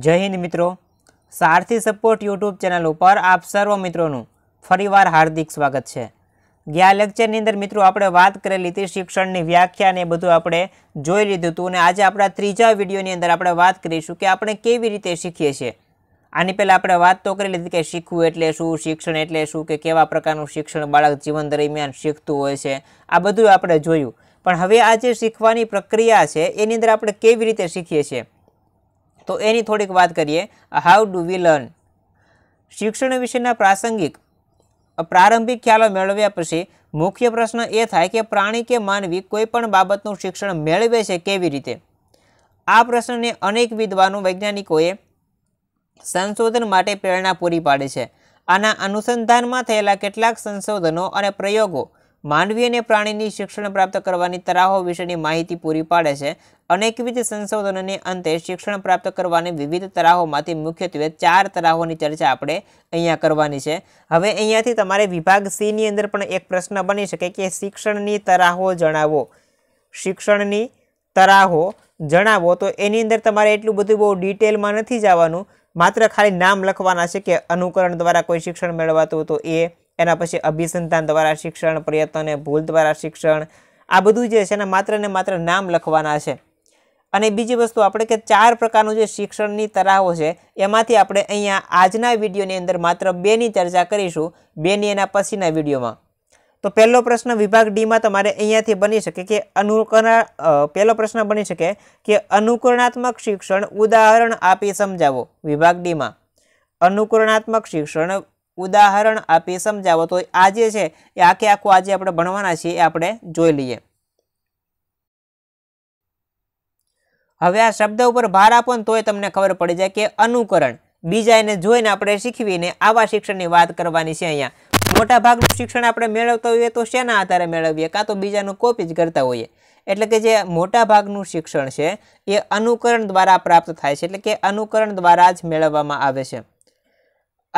જય હિન્દ મિત્રો સારથી support YouTube channel ઉપર આપ સર્વ મિત્રોનું ફરીવાર હાર્દિક સ્વાગત છે ગયા લેક્ચરની અંદર મિત્રો આપણે વાત કરેલી હતી શિક્ષણની વ્યાખ્યા ને બધું આપણે જોઈ લીધું હતું અને આજે આપણા ત્રીજા વિડીયોની અંદર આપણે વાત કરીશું કે આપણે કેવી રીતે શીખીએ છીએ આની પહેલાં આપણે વાત તો કરી લીધી કે શીખવું એટલે શું શિક્ષણ એટલે શું કે કેવા પ્રકારનું શિક્ષણ બાળક જીવન દરમિયાન શીખતું હોય છે આ બધું આપણે જોયું પણ હવે આ જે શીખવાની પ્રક્રિયા છે એની અંદર આપણે કેવી રીતે શીખીએ છીએ તો એની થોડીક વાત કરીએ હાઉ ડુ વી લર્ન શિક્ષણ વિશેના પ્રાસંગિક પ્રારંભિક ખ્યાલો મેળવ્યા પછી મુખ્ય પ્રશ્ન એ થાય કે પ્રાણી કે માનવી કોઈપણ બાબતનું શિક્ષણ મેળવે છે કેવી રીતે આ પ્રશ્નને અનેક વિદ્વાનો વૈજ્ઞાનિકોએ સંશોધન માટે પ્રેરણા પૂરી પાડી છે આના અનુસંધાનમાં થયેલા કેટલાક સંશોધનો અને પ્રયોગો માનવી અને પ્રાણીની શિક્ષણ પ્રાપ્ત કરવાની તરાહો વિશેની માહિતી પૂરી પાડે છે અનેકવિધ સંશોધનોને અંતે શિક્ષણ પ્રાપ્ત કરવાની વિવિધ તરાહોમાંથી મુખ્યત્વે ચાર તરાહોની ચર્ચા આપણે અહીંયા કરવાની છે હવે અહીંયાથી તમારે વિભાગ સીની અંદર પણ એક પ્રશ્ન બની શકે કે શિક્ષણની તરાહો જણાવો શિક્ષણની તરાહો જણાવો તો એની અંદર તમારે એટલું બધું બહુ ડિટેલમાં નથી જવાનું માત્ર ખાલી નામ લખવાના છે કે અનુકરણ દ્વારા કોઈ શિક્ષણ મેળવાતું તો એ એના પછી અભિસંધાન દ્વારા શિક્ષણ પ્રયત્ન ભૂલ દ્વારા શિક્ષણ આ બધું જે છે એના માત્ર ને માત્ર નામ લખવાના છે અને બીજી વસ્તુ આપણે કે ચાર પ્રકારનું જે શિક્ષણની તરાહો છે એમાંથી આપણે અહીંયા આજના વિડીયોની અંદર માત્ર બેની ચર્ચા કરીશું બેની એના પછીના વિડીયોમાં તો પહેલો પ્રશ્ન વિભાગ ડીમાં તમારે અહીંયાથી બની શકે કે અનુકરણા પહેલો પ્રશ્ન બની શકે કે અનુકરણાત્મક શિક્ષણ ઉદાહરણ આપી સમજાવો વિભાગ ડીમાં અનુકરણાત્મક શિક્ષણ ઉદાહરણ આપી સમજાવો તો આજે છે એ આખે આખું આજે આપણે ભણવાના છીએ એ આપણે જોઈ લઈએ હવે આ શબ્દ ઉપર ભાર આપો ને તોય તમને ખબર પડી જાય કે અનુકરણ બીજા એને જોઈને આપણે શીખવીને આવા શિક્ષણની વાત કરવાની છે અહીંયા મોટા ભાગનું શિક્ષણ આપણે મેળવતા હોઈએ તો શેના આધારે મેળવીએ કાં તો બીજાનું કોપી જ કરતા હોઈએ એટલે કે જે મોટા ભાગનું શિક્ષણ છે એ અનુકરણ દ્વારા પ્રાપ્ત થાય છે એટલે કે અનુકરણ દ્વારા જ મેળવવામાં આવે છે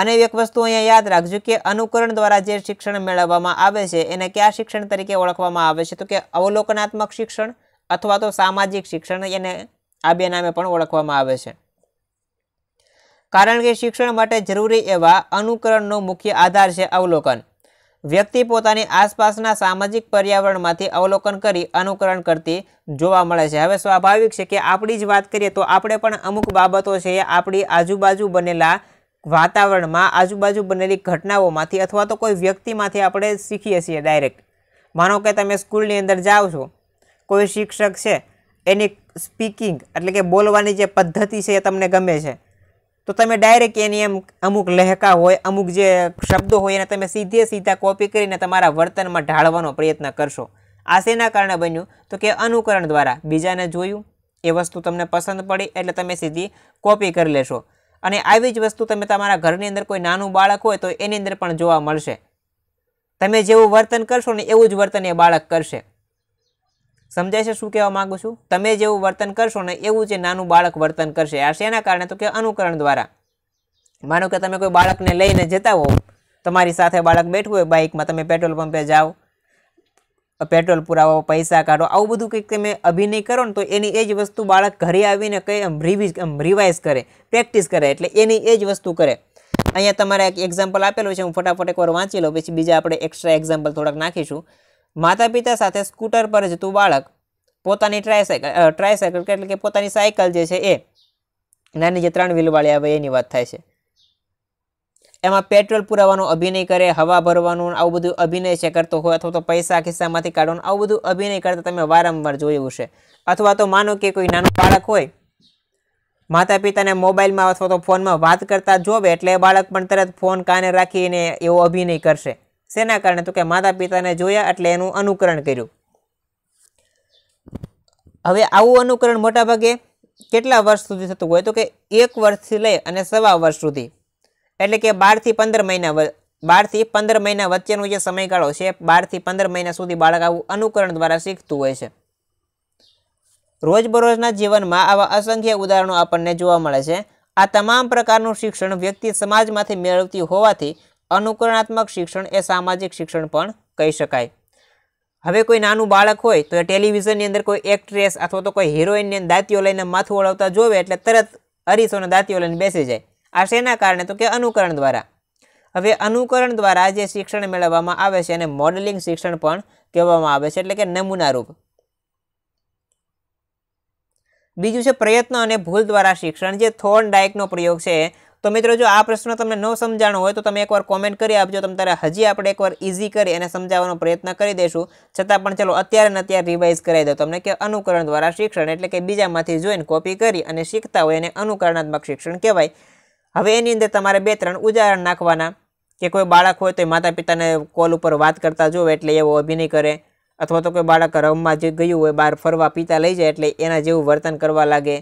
અને એક વસ્તુ અહીંયા યાદ રાખજો કે અનુકરણ દ્વારા જે શિક્ષણ મેળવવામાં આવે છે એને કયા શિક્ષણ તરીકે ઓળખવામાં આવે છે તો કે અવલોકનાત્મક શિક્ષણ અથવા તો સામાજિક શિક્ષણ એને આ બે નામે પણ ઓળખવામાં આવે છે કારણ કે શિક્ષણ માટે જરૂરી એવા અનુકરણનો મુખ્ય આધાર છે અવલોકન વ્યક્તિ પોતાની આસપાસના સામાજિક પર્યાવરણમાંથી અવલોકન કરી અનુકરણ કરતી જોવા મળે છે હવે સ્વાભાવિક છે કે આપણી જ વાત કરીએ તો આપણે પણ અમુક બાબતો છે આપણી આજુબાજુ બનેલા વાતાવરણમાં આજુબાજુ બનેલી ઘટનાઓમાંથી અથવા તો કોઈ વ્યક્તિમાંથી આપણે શીખીએ છીએ ડાયરેક્ટ માનો કે તમે સ્કૂલની અંદર જાઓ છો કોઈ શિક્ષક છે એની સ્પીકિંગ એટલે કે બોલવાની જે પદ્ધતિ છે એ તમને ગમે છે તો તમે ડાયરેક્ટ એની એમ અમુક લહેકા હોય અમુક જે શબ્દો હોય એને તમે સીધે સીધા કોપી કરીને તમારા વર્તનમાં ઢાળવાનો પ્રયત્ન કરશો આ શેના કારણે બન્યું તો કે અનુકરણ દ્વારા બીજાને જોયું એ વસ્તુ તમને પસંદ પડી એટલે તમે સીધી કોપી કરી લેશો અને આવી જ વસ્તુ તમે તમારા ઘરની અંદર કોઈ નાનું બાળક હોય તો એની અંદર પણ જોવા મળશે તમે જેવું વર્તન કરશો ને એવું જ વર્તન એ બાળક કરશે સમજાય છે શું કહેવા માગું છું તમે જેવું વર્તન કરશો ને એવું જે નાનું બાળક વર્તન કરશે આ શેના કારણે તો કે અનુકરણ દ્વારા માનો કે તમે કોઈ બાળકને લઈને જતા હો તમારી સાથે બાળક બેઠું હોય બાઇકમાં તમે પેટ્રોલ પંપે જાઓ પેટ્રોલ પુરાવો પૈસા કાઢો આવું બધું કંઈક તમે અભિનય કરો ને તો એની એ જ વસ્તુ બાળક ઘરે આવીને કંઈ રિવિઝ રિવાઇઝ કરે પ્રેક્ટિસ કરે એટલે એની એ જ વસ્તુ કરે અહીંયા તમારે એક એક્ઝામ્પલ આપેલું છે હું ફટાફટ એકવાર વાંચી લઉં પછી બીજા આપણે એક્સ્ટ્રા એક્ઝામ્પલ થોડાક નાખીશું માતા પિતા સાથે સ્કૂટર પર જતું બાળક પોતાની ટ્રાયસાયકલ ટ્રાયસાયકલ એટલે કે પોતાની સાયકલ જે છે એ નાની જે ત્રણ વ્હીલવાળી આવે એની વાત થાય છે એમાં પેટ્રોલ પુરાવાનો અભિનય કરે હવા ભરવાનું આવું બધું અભિનય છે કરતો હોય અથવા તો પૈસા ખિસ્સામાંથી કાઢવાનું આવું બધું અભિનય કરતા તમે વારંવાર જોયું છે અથવા તો માનો કે કોઈ નાનું બાળક હોય માતા પિતાને મોબાઈલમાં અથવા તો ફોનમાં વાત કરતા જોવે એટલે બાળક પણ તરત ફોન કાને રાખીને એવો અભિનય કરશે શેના કારણે તો કે માતા પિતાને જોયા એટલે એનું અનુકરણ કર્યું હવે આવું અનુકરણ મોટાભાગે કેટલા વર્ષ સુધી થતું હોય તો કે એક વર્ષથી લઈ અને સવા વર્ષ સુધી એટલે કે બારથી પંદર મહિના બારથી પંદર મહિના વચ્ચેનો જે સમયગાળો છે બારથી પંદર મહિના સુધી બાળક આવું અનુકરણ દ્વારા શીખતું હોય છે રોજબરોજના જીવનમાં આવા અસંખ્ય ઉદાહરણો આપણને જોવા મળે છે આ તમામ પ્રકારનું શિક્ષણ વ્યક્તિ સમાજમાંથી મેળવતી હોવાથી અનુકરણાત્મક શિક્ષણ એ સામાજિક શિક્ષણ પણ કહી શકાય હવે કોઈ નાનું બાળક હોય તો ટેલિવિઝનની અંદર કોઈ એક્ટ્રેસ અથવા તો કોઈ હિરોઈનને દાંતીઓ લઈને માથું ઓળવતા જોવે એટલે તરત અરીસોને દાંતીઓ લઈને બેસી જાય આ શેના કારણે તો કે અનુકરણ દ્વારા હવે અનુકરણ દ્વારા જે શિક્ષણ મેળવવામાં આવે છે એને મોડેલિંગ શિક્ષણ પણ કહેવામાં આવે છે એટલે કે નમૂનારૂપ બીજું છે પ્રયત્ન અને ભૂલ દ્વારા શિક્ષણ જે થોર્ન ડાયકનો પ્રયોગ છે તો મિત્રો જો આ પ્રશ્ન તમને ન સમજાણો હોય તો તમે એકવાર કોમેન્ટ કરી આપજો તમે તારે હજી આપણે એકવાર ઇઝી કરી એને સમજાવવાનો પ્રયત્ન કરી દઈશું છતાં પણ ચલો અત્યારે ને અત્યારે રિવાઇઝ કરાવી દો તમને કે અનુકરણ દ્વારા શિક્ષણ એટલે કે બીજામાંથી જોઈને કોપી કરી અને શીખતા હોય એને અનુકરણાત્મક શિક્ષણ કહેવાય હવે એની અંદર તમારે બે ત્રણ ઉદાહરણ નાખવાના કે કોઈ બાળક હોય તો એ માતા પિતાને કોલ ઉપર વાત કરતા જોવે એટલે એવો અભિનય કરે અથવા તો કોઈ બાળક રમવા જે ગયું હોય બહાર ફરવા પિતા લઈ જાય એટલે એના જેવું વર્તન કરવા લાગે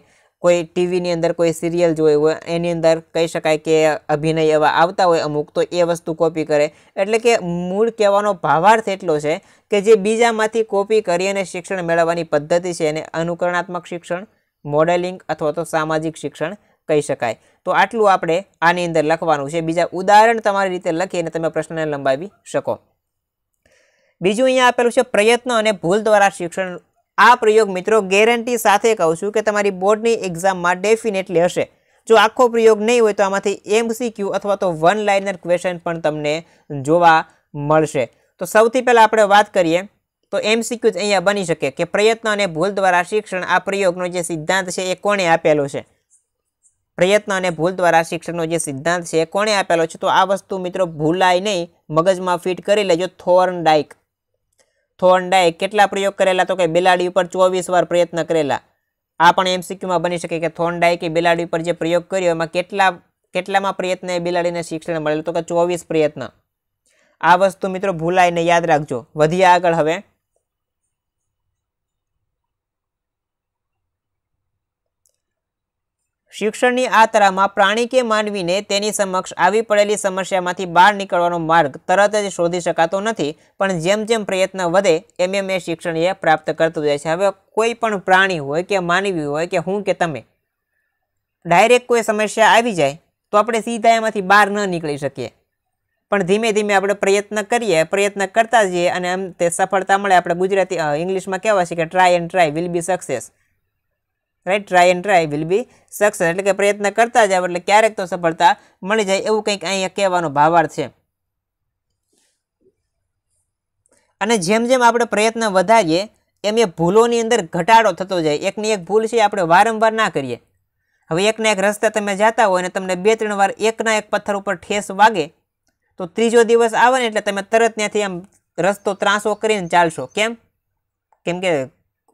કોઈ ટીવીની અંદર કોઈ સિરિયલ જોઈ હોય એની અંદર કહી શકાય કે અભિનય એવા આવતા હોય અમુક તો એ વસ્તુ કોપી કરે એટલે કે મૂળ કહેવાનો ભાવાર્થ એટલો છે કે જે બીજામાંથી કોપી કરી અને શિક્ષણ મેળવવાની પદ્ધતિ છે એને અનુકરણાત્મક શિક્ષણ મોડેલિંગ અથવા તો સામાજિક શિક્ષણ કહી શકાય તો આટલું આપણે આની અંદર લખવાનું છે બીજા ઉદાહરણ તમારી રીતે લખી અને તમે પ્રશ્નને લંબાવી શકો બીજું અહીંયા આપેલું છે પ્રયત્ન અને ભૂલ દ્વારા શિક્ષણ આ પ્રયોગ મિત્રો ગેરંટી સાથે કહું છું કે તમારી બોર્ડની એક્ઝામમાં ડેફિનેટલી હશે જો આખો પ્રયોગ નહીં હોય તો આમાંથી એમસીક્યુ અથવા તો વન લાઇનર ક્વેશ્ચન પણ તમને જોવા મળશે તો સૌથી પહેલાં આપણે વાત કરીએ તો એમસીક્યુ જ અહીંયા બની શકે કે પ્રયત્ન અને ભૂલ દ્વારા શિક્ષણ આ પ્રયોગનો જે સિદ્ધાંત છે એ કોણે આપેલો છે પ્રયત્ન અને ભૂલ દ્વારા શિક્ષણનો જે સિદ્ધાંત છે કોણે આપેલો છે તો આ વસ્તુ મિત્રો ભૂલાય નહીં મગજમાં ફિટ કરી લેજો થોર્ન ડાઇક થોર્ન ડાઇક કેટલા પ્રયોગ કરેલા તો કે બિલાડી ઉપર ચોવીસ વાર પ્રયત્ન કરેલા આ પણ એમસીક્યુમાં બની શકે કે થોર્ન ડાઇકે બિલાડી ઉપર જે પ્રયોગ કર્યો એમાં કેટલા કેટલામાં પ્રયત્ન એ બિલાડીને શિક્ષણ મળેલું તો કે ચોવીસ પ્રયત્ન આ વસ્તુ મિત્રો ભૂલાઈને યાદ રાખજો વધીએ આગળ હવે શિક્ષણની આ તરામાં પ્રાણી કે માનવીને તેની સમક્ષ આવી પડેલી સમસ્યામાંથી બહાર નીકળવાનો માર્ગ તરત જ શોધી શકાતો નથી પણ જેમ જેમ પ્રયત્ન વધે એમ એમ એ શિક્ષણ એ પ્રાપ્ત કરતું જાય છે હવે કોઈ પણ પ્રાણી હોય કે માનવી હોય કે હું કે તમે ડાયરેક્ટ કોઈ સમસ્યા આવી જાય તો આપણે સીધા એમાંથી બહાર ન નીકળી શકીએ પણ ધીમે ધીમે આપણે પ્રયત્ન કરીએ પ્રયત્ન કરતા જઈએ અને એમ તે સફળતા મળે આપણે ગુજરાતી ઇંગ્લિશમાં કહેવાય છે કે try and try will be success right try and try will be success એટલે કે પ્રયત્ન કરતા જાવ એટલે ક્યારેક તો સફળતા મળી જાય એવું કંઈક અહીંયા કહેવાનો ભાવાર્થ છે અને જેમ જેમ આપણે પ્રયત્ન વધારીએ એમ એ ભૂલોની અંદર ઘટાડો થતો જાય એકની એક ભૂલ છે આપણે વારંવાર ના કરીએ હવે એકના એક રસ્તા તમે જતા હોય અને તમને બે ત્રણ વાર એકના એક પથ્થર ઉપર ઠેસ વાગે તો ત્રીજો દિવસ આવે ને એટલે તમે તરત ત્યાંથી આમ રસ્તો ત્રાસો કરીને ચાલશો કેમ કેમ કે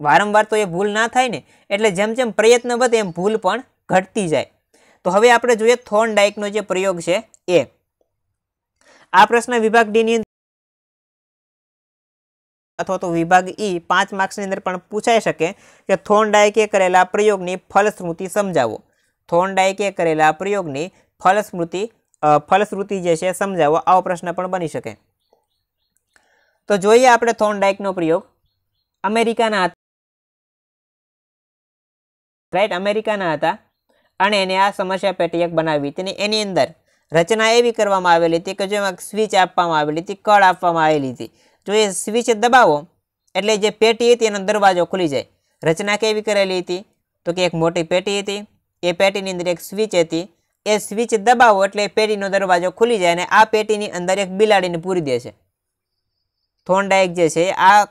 વારંવાર તો એ ભૂલ ના થાય ને એટલે જેમ જેમ પ્રયત્ન વધે એમ ભૂલ પણ ઘટતી જાય તો હવે આપણે જોઈએ થોર્ન ડાયકનો જે પ્રયોગ છે એ આ પ્રશ્ન વિભાગ ડીની અથવા તો વિભાગ ઈ પાંચ માર્ક્સની અંદર પણ પૂછાઈ શકે કે થોર્ન ડાયકે કરેલા પ્રયોગની ફલશ્રુતિ સમજાવો થોર્ન ડાયકે કરેલા પ્રયોગની ફલશ્રુતિ ફલશ્રુતિ જે છે સમજાવો આવો પ્રશ્ન પણ બની શકે તો જોઈએ આપણે થોર્ન ડાયકનો પ્રયોગ અમેરિકાના રાઈટ અમેરિકાના હતા અને એને આ સમસ્યા પેટી એક બનાવી હતી એની અંદર રચના એવી કરવામાં આવેલી હતી કે જો એમાં સ્વિચ આપવામાં આવેલી હતી કળ આપવામાં આવેલી હતી જો એ સ્વિચ દબાવો એટલે જે પેટી હતી એનો દરવાજો ખુલી જાય રચના કેવી કરેલી હતી તો કે એક મોટી પેટી હતી એ પેટીની અંદર એક સ્વિચ હતી એ સ્વિચ દબાવો એટલે પેટીનો દરવાજો ખુલી જાય અને આ પેટીની અંદર એક બિલાડીને પૂરી દે છે એક જે છે આ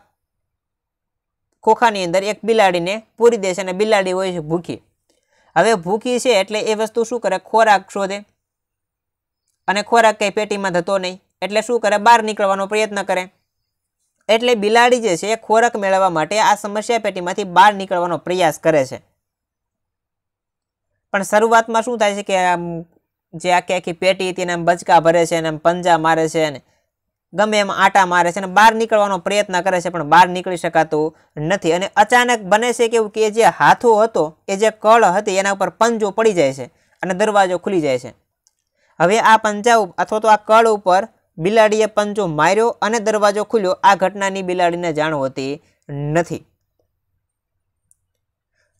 ખોખાની અંદર એક બિલાડીને પૂરી દે છે અને બિલાડી હોય છે ભૂખી હવે ભૂખી છે એટલે એ વસ્તુ શું કરે ખોરાક શોધે અને ખોરાક કંઈ પેટીમાં થતો નહીં એટલે શું કરે બહાર નીકળવાનો પ્રયત્ન કરે એટલે બિલાડી જે છે એ ખોરાક મેળવવા માટે આ સમસ્યા પેટીમાંથી બહાર નીકળવાનો પ્રયાસ કરે છે પણ શરૂઆતમાં શું થાય છે કે આમ જે આખી આખી પેટી હતી એને બચકા ભરે છે એને પંજા મારે છે અને ગમે એમ આટા મારે છે અને બહાર નીકળવાનો પ્રયત્ન કરે છે પણ બહાર નીકળી શકાતું નથી અને અચાનક બને છે કેવું કે જે હાથો હતો એ જે કળ હતી એના ઉપર પંજો પડી જાય છે અને દરવાજો ખુલી જાય છે હવે આ પંજા અથવા તો આ કળ ઉપર બિલાડીએ પંજો માર્યો અને દરવાજો ખુલ્યો આ ઘટનાની બિલાડીને જાણ હોતી નથી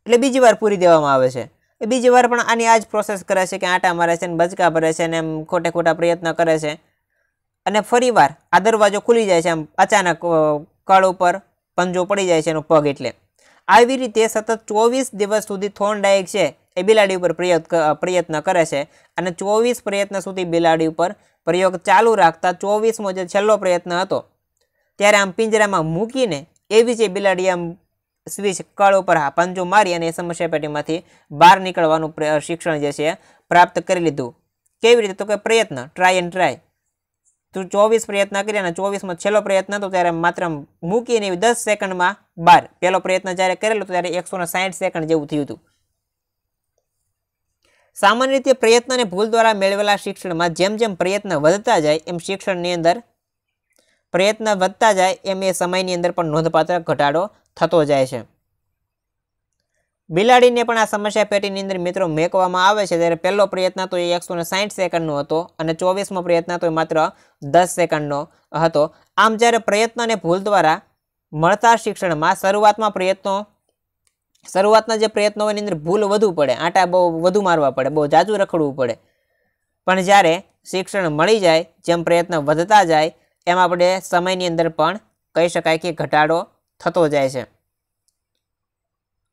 એટલે બીજી વાર પૂરી દેવામાં આવે છે એ બીજી વાર પણ આની આ જ પ્રોસેસ કરે છે કે આટા મારે છે ને બચકા ભરે છે ને એમ ખોટે ખોટા પ્રયત્ન કરે છે અને ફરીવાર આ દરવાજો ખુલી જાય છે આમ અચાનક કળ ઉપર પંજો પડી જાય છે એનો પગ એટલે આવી રીતે સતત ચોવીસ દિવસ સુધી થોર્ન ડાયક છે એ બિલાડી ઉપર પ્રયત્ન કરે છે અને ચોવીસ પ્રયત્ન સુધી બિલાડી ઉપર પ્રયોગ ચાલુ રાખતા ચોવીસમો જે છેલ્લો પ્રયત્ન હતો ત્યારે આમ પિંજરામાં મૂકીને એવી જે બિલાડી આમ સ્વિચ કળ ઉપર હા પંજો મારી અને એ સમસ્યા પેટીમાંથી બહાર નીકળવાનું શિક્ષણ જે છે પ્રાપ્ત કરી લીધું કેવી રીતે તો કે પ્રયત્ન ટ્રાય એન્ડ ટ્રાય ચોવીસ પ્રયત્ન કરી અને ચોવીસમાં છેલ્લો પ્રયત્ન હતો ત્યારે માત્ર મૂકીને દસ સેકન્ડમાં બાર પહેલો પ્રયત્ન જ્યારે કરેલો ત્યારે એકસો સેકન્ડ જેવું થયું હતું સામાન્ય રીતે પ્રયત્ન અને ભૂલ દ્વારા મેળવેલા શિક્ષણમાં જેમ જેમ પ્રયત્ન વધતા જાય એમ શિક્ષણની અંદર પ્રયત્ન વધતા જાય એમ એ સમયની અંદર પણ નોંધપાત્ર ઘટાડો થતો જાય છે બિલાડીને પણ આ સમસ્યા પેટીની અંદર મિત્રો મેંકવામાં આવે છે ત્યારે પહેલો પ્રયત્ન તો એ એકસો સાહીઠ સેકન્ડનો હતો અને ચોવીસમો પ્રયત્ન તો માત્ર દસ સેકન્ડનો હતો આમ જ્યારે પ્રયત્ન અને ભૂલ દ્વારા મળતા શિક્ષણમાં શરૂઆતમાં પ્રયત્નો શરૂઆતના જે પ્રયત્નો એની અંદર ભૂલ વધુ પડે આંટા બહુ વધુ મારવા પડે બહુ જાજુ રખડવું પડે પણ જ્યારે શિક્ષણ મળી જાય જેમ પ્રયત્ન વધતા જાય એમ આપણે સમયની અંદર પણ કહી શકાય કે ઘટાડો થતો જાય છે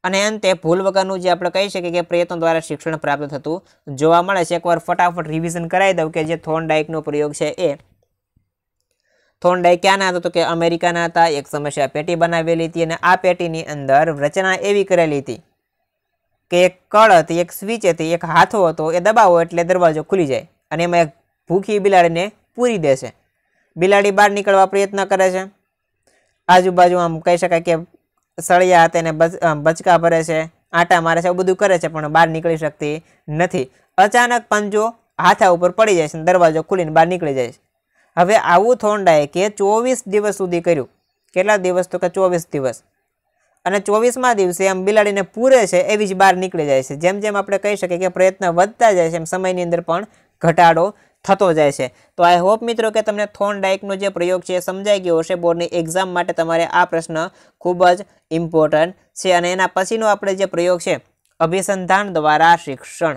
અને અંતે ભૂલ વગરનું જે આપણે કહી શકીએ કે પ્રયત્નો દ્વારા શિક્ષણ પ્રાપ્ત થતું જોવા મળે છે એકવાર ફટાફટ રિવિઝન કરાવી દઉં કે જે થોન ડાઇકનો પ્રયોગ છે એ થોન ડાયક ક્યાંના હતો તો કે અમેરિકાના હતા એક સમસ્યા પેટી બનાવેલી હતી અને આ પેટીની અંદર રચના એવી કરેલી હતી કે એક કળ હતી એક સ્વિચ હતી એક હાથો હતો એ દબાવો એટલે દરવાજો ખુલી જાય અને એમાં એક ભૂખી બિલાડીને પૂરી દેશે બિલાડી બહાર નીકળવા પ્રયત્ન કરે છે આજુબાજુ આમ કહી શકાય કે સળિયા તેને બચકા ભરે છે આટા મારે છે એવું બધું કરે છે પણ બહાર નીકળી શકતી નથી અચાનક પંજો હાથા ઉપર પડી જાય છે દરવાજો ખુલીને બહાર નીકળી જાય છે હવે આવું થોંડાએ ચોવીસ દિવસ સુધી કર્યું કેટલા દિવસ તો કે ચોવીસ દિવસ અને ચોવીસમાં દિવસે આમ બિલાડીને પૂરે છે એવી જ બહાર નીકળી જાય છે જેમ જેમ આપણે કહી શકીએ કે પ્રયત્ન વધતા જાય છે એમ સમયની અંદર પણ ઘટાડો થતો જાય છે તો આઈ હોપ મિત્રો કે તમને થોન ડાયકનો જે પ્રયોગ છે સમજાઈ ગયો હશે બોર્ડની એક્ઝામ માટે તમારે આ પ્રશ્ન ખૂબ જ ઇમ્પોર્ટન્ટ છે અને એના પછીનો આપણે જે પ્રયોગ છે અભિસંધાન દ્વારા શિક્ષણ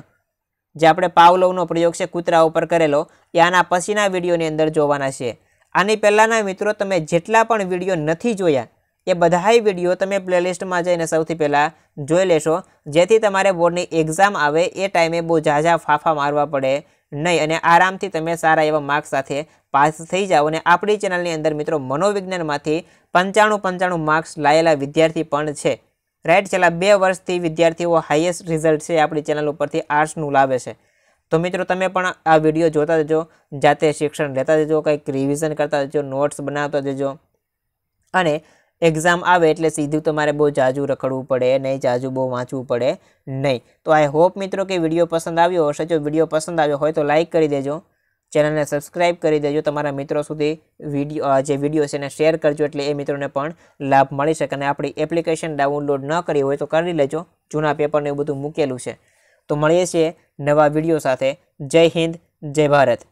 જે આપણે પાવલોવનો પ્રયોગ છે કૂતરા ઉપર કરેલો એ આના પછીના વિડીયોની અંદર જોવાના છે આની પહેલાંના મિત્રો તમે જેટલા પણ વિડીયો નથી જોયા એ બધાય વિડીયો તમે પ્લેલિસ્ટમાં જઈને સૌથી પહેલાં જોઈ લેશો જેથી તમારે બોર્ડની એક્ઝામ આવે એ ટાઈમે બહુ ઝાઝા ફાફા મારવા પડે નહીં અને આરામથી તમે સારા એવા માર્ક્સ સાથે પાસ થઈ જાઓ અને આપણી ચેનલની અંદર મિત્રો મનોવિજ્ઞાનમાંથી પંચાણું પંચાણું માર્ક્સ લાયેલા વિદ્યાર્થી પણ છે રાઈટ છેલ્લા બે વર્ષથી વિદ્યાર્થીઓ હાઈએસ્ટ રિઝલ્ટ છે આપણી ચેનલ ઉપરથી આર્ટ્સનું લાવે છે તો મિત્રો તમે પણ આ વિડીયો જોતા જજો જાતે શિક્ષણ લેતા જજો કંઈક રિવિઝન કરતા જજો નોટ્સ બનાવતા જજો અને એક્ઝામ આવે એટલે સીધું તમારે બહુ જાજુ રખડવું પડે નહીં જાજુ બહુ વાંચવું પડે નહીં તો આઈ હોપ મિત્રો કે વિડીયો પસંદ આવ્યો હશે જો વિડીયો પસંદ આવ્યો હોય તો લાઇક કરી દેજો ચેનલને સબસ્ક્રાઈબ કરી દેજો તમારા મિત્રો સુધી વિડીયો જે વિડીયો છે એને શેર કરજો એટલે એ મિત્રોને પણ લાભ મળી શકે અને આપણી એપ્લિકેશન ડાઉનલોડ ન કરી હોય તો કરી લેજો જૂના પેપરને એવું બધું મૂકેલું છે તો મળીએ છીએ નવા વિડીયો સાથે જય હિન્દ જય ભારત